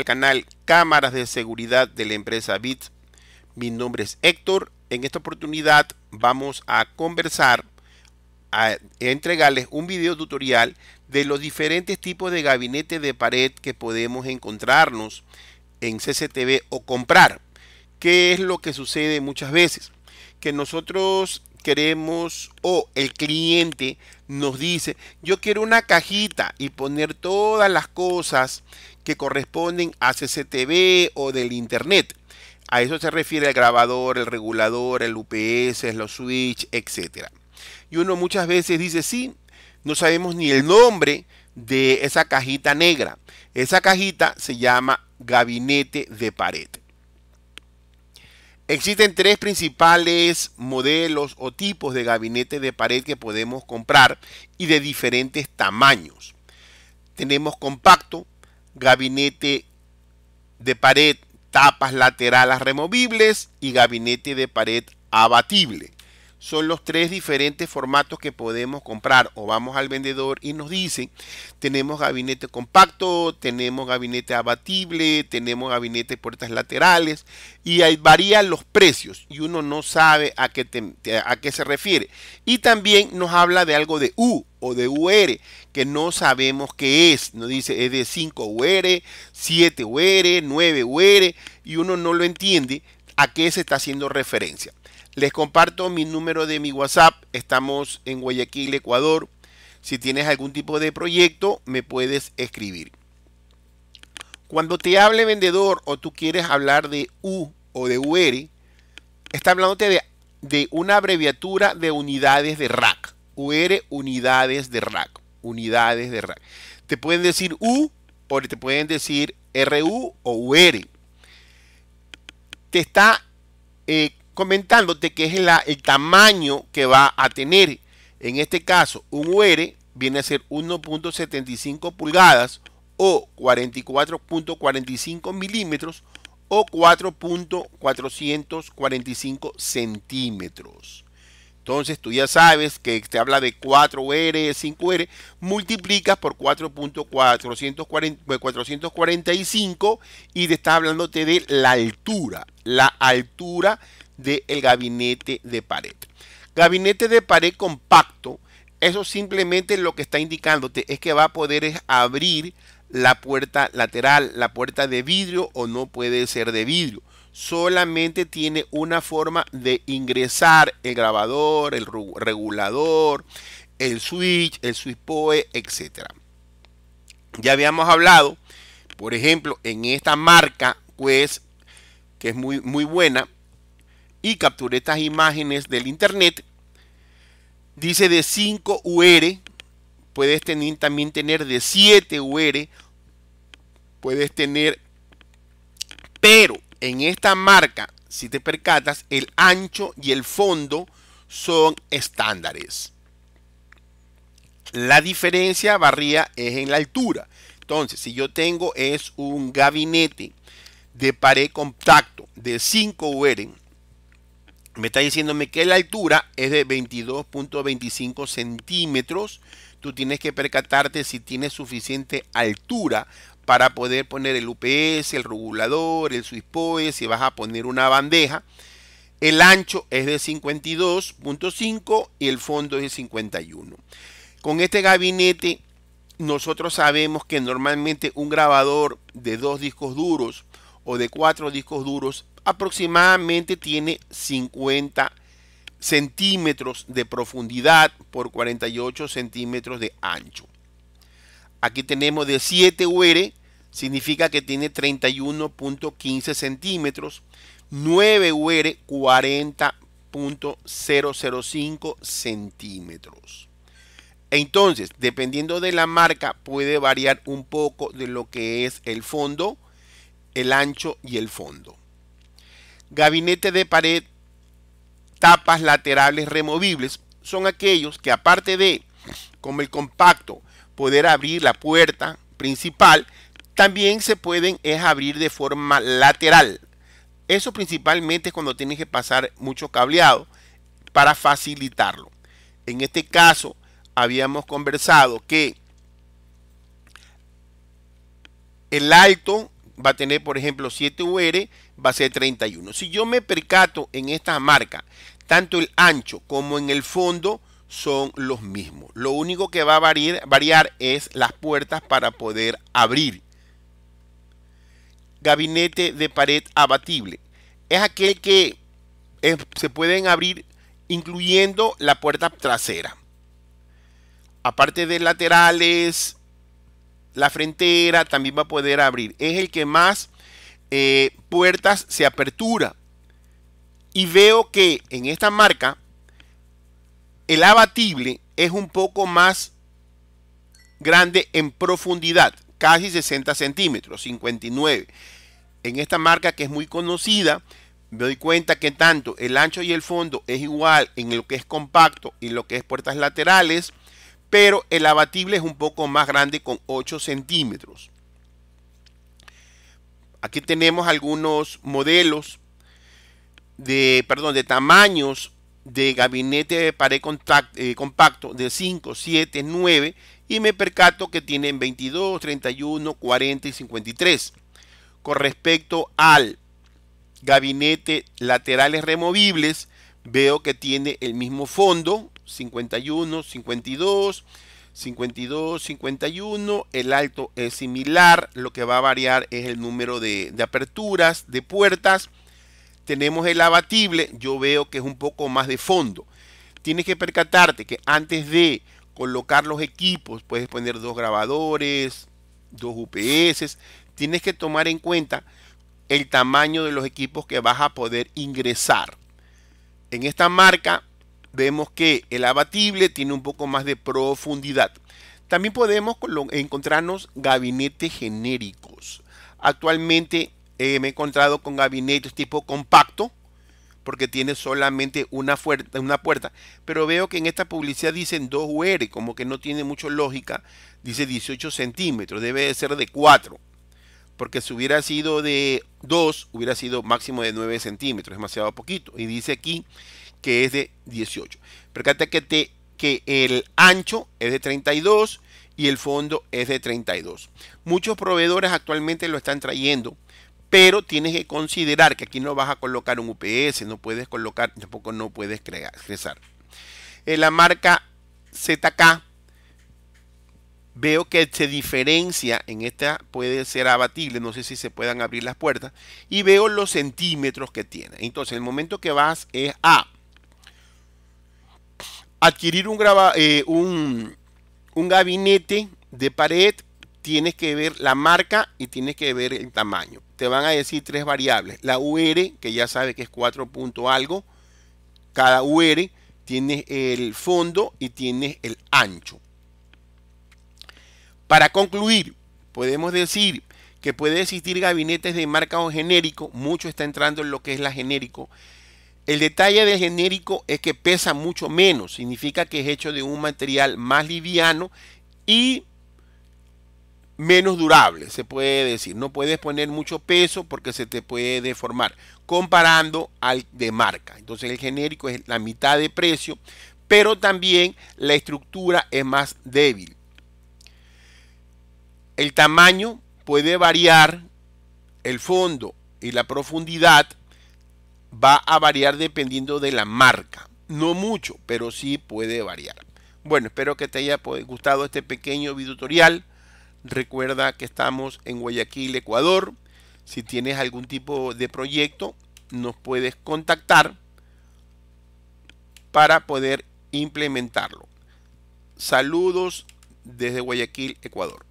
al canal Cámaras de Seguridad de la empresa BIT. Mi nombre es Héctor. En esta oportunidad vamos a conversar, a entregarles un video tutorial de los diferentes tipos de gabinete de pared que podemos encontrarnos en CCTV o comprar. ¿Qué es lo que sucede muchas veces? Que nosotros queremos o el cliente nos dice, yo quiero una cajita y poner todas las cosas que corresponden a CCTV o del Internet. A eso se refiere el grabador, el regulador, el UPS, los switch, etc. Y uno muchas veces dice, sí, no sabemos ni el nombre de esa cajita negra. Esa cajita se llama gabinete de pared. Existen tres principales modelos o tipos de gabinete de pared que podemos comprar y de diferentes tamaños. Tenemos compacto, gabinete de pared tapas laterales removibles y gabinete de pared abatible son los tres diferentes formatos que podemos comprar o vamos al vendedor y nos dicen tenemos gabinete compacto, tenemos gabinete abatible, tenemos gabinete puertas laterales y ahí varían los precios y uno no sabe a qué, a qué se refiere. Y también nos habla de algo de U o de UR que no sabemos qué es, nos dice es de 5 UR, 7 UR, 9 UR y uno no lo entiende a qué se está haciendo referencia. Les comparto mi número de mi WhatsApp. Estamos en Guayaquil, Ecuador. Si tienes algún tipo de proyecto, me puedes escribir. Cuando te hable vendedor o tú quieres hablar de U o de UR, está hablándote de, una abreviatura de unidades de rack. UR, unidades de rack. Unidades de RAC. Te pueden decir U o te pueden decir RU o UR. Te está eh, comentándote que es el tamaño que va a tener. En este caso, un UR viene a ser 1.75 pulgadas o 44.45 milímetros o 4.445 centímetros. Entonces tú ya sabes que te habla de 4R, 5R, multiplicas por 4.445 pues, y te está hablándote de la altura. La altura del gabinete de pared. Gabinete de pared compacto, eso simplemente lo que está indicándote es que va a poder abrir la puerta lateral, la puerta de vidrio o no puede ser de vidrio. Solamente tiene una forma de ingresar el grabador, el regulador, el switch, el switch POE, etc. Ya habíamos hablado, por ejemplo, en esta marca, pues, que es muy, muy buena, y capturé estas imágenes del internet. Dice de 5 UR, puedes tener, también tener de 7 UR, puedes tener, pero en esta marca, si te percatas, el ancho y el fondo son estándares. La diferencia Barría es en la altura. Entonces, si yo tengo es un gabinete de pared compacto de 5 UR me está diciéndome que la altura es de 22.25 centímetros. Tú tienes que percatarte si tienes suficiente altura para poder poner el UPS, el regulador, el SWISPOE, si vas a poner una bandeja. El ancho es de 52.5 y el fondo es de 51. Con este gabinete nosotros sabemos que normalmente un grabador de dos discos duros o de cuatro discos duros aproximadamente tiene 50 centímetros de profundidad por 48 centímetros de ancho. Aquí tenemos de 7 UR, significa que tiene 31.15 centímetros. 9 UR, 40.005 centímetros. Entonces, dependiendo de la marca, puede variar un poco de lo que es el fondo el ancho y el fondo. Gabinete de pared, tapas laterales removibles son aquellos que aparte de, como el compacto, poder abrir la puerta principal, también se pueden es abrir de forma lateral. Eso principalmente es cuando tienes que pasar mucho cableado para facilitarlo. En este caso, habíamos conversado que el alto va a tener, por ejemplo, 7UR, va a ser 31. Si yo me percato en esta marca, tanto el ancho como en el fondo son los mismos. Lo único que va a variar, es las puertas para poder abrir. Gabinete de pared abatible. Es aquel que eh, se pueden abrir incluyendo la puerta trasera. Aparte de laterales, la frontera también va a poder abrir. Es el que más eh, puertas se apertura. Y veo que en esta marca el abatible es un poco más grande en profundidad, casi 60 centímetros, 59. En esta marca que es muy conocida, me doy cuenta que tanto el ancho y el fondo es igual en lo que es compacto y lo que es puertas laterales pero el abatible es un poco más grande con 8 centímetros. Aquí tenemos algunos modelos de, perdón, de tamaños de gabinete de pared eh, compacto de 5, 7, 9 y me percato que tienen 22, 31, 40 y 53. Con respecto al gabinete laterales removibles, veo que tiene el mismo fondo, 51, 52, 52, 51, el alto es similar, lo que va a variar es el número de, aperturas, de puertas. Tenemos el abatible, yo veo que es un poco más de fondo. Tienes que percatarte que antes de colocar los equipos, puedes poner dos grabadores, dos UPS, tienes que tomar en cuenta el tamaño de los equipos que vas a poder ingresar en esta marca vemos que el abatible tiene un poco más de profundidad. También podemos encontrarnos gabinetes genéricos. Actualmente eh, me he encontrado con gabinetes tipo compacto, porque tiene solamente una, puerta. Pero veo que en esta publicidad dicen 2 UR, como que no tiene mucha lógica. Dice 18 centímetros, debe de ser de 4 porque si hubiera sido de 2, hubiera sido máximo de 9 centímetros, demasiado poquito. Y dice aquí que es de 18. Percate que, que el ancho es de 32 y el fondo es de 32. Muchos proveedores actualmente lo están trayendo, pero tienes que considerar que aquí no vas a colocar un UPS, no puedes colocar, tampoco no puedes crear, eh, la marca ZK veo que se diferencia en esta puede ser abatible, no sé si se puedan abrir las puertas, y veo los centímetros que tiene. Entonces, el momento que vas es a adquirir un, eh, un, gabinete de pared, tienes que ver la marca y tienes que ver el tamaño. Te van a decir tres variables. La UR, que ya sabe que es 4 punto algo, cada UR, tiene el fondo y tiene el ancho. Para concluir, podemos decir que puede existir gabinetes de marca o genérico, mucho está entrando en lo que es la genérico. El detalle del genérico es que pesa mucho menos, significa que es hecho de un material más liviano y menos durable, se puede decir. No puedes poner mucho peso porque se te puede deformar, comparando al de marca. Entonces el genérico es la mitad de precio, pero también la estructura es más débil. El tamaño puede variar, el fondo y la profundidad va a variar dependiendo de la marca. No mucho, pero sí puede variar. Bueno, espero que te haya gustado este pequeño video tutorial. Recuerda que estamos en Guayaquil, Ecuador. Si tienes algún tipo de proyecto, nos puedes contactar para poder implementarlo. Saludos desde Guayaquil, Ecuador.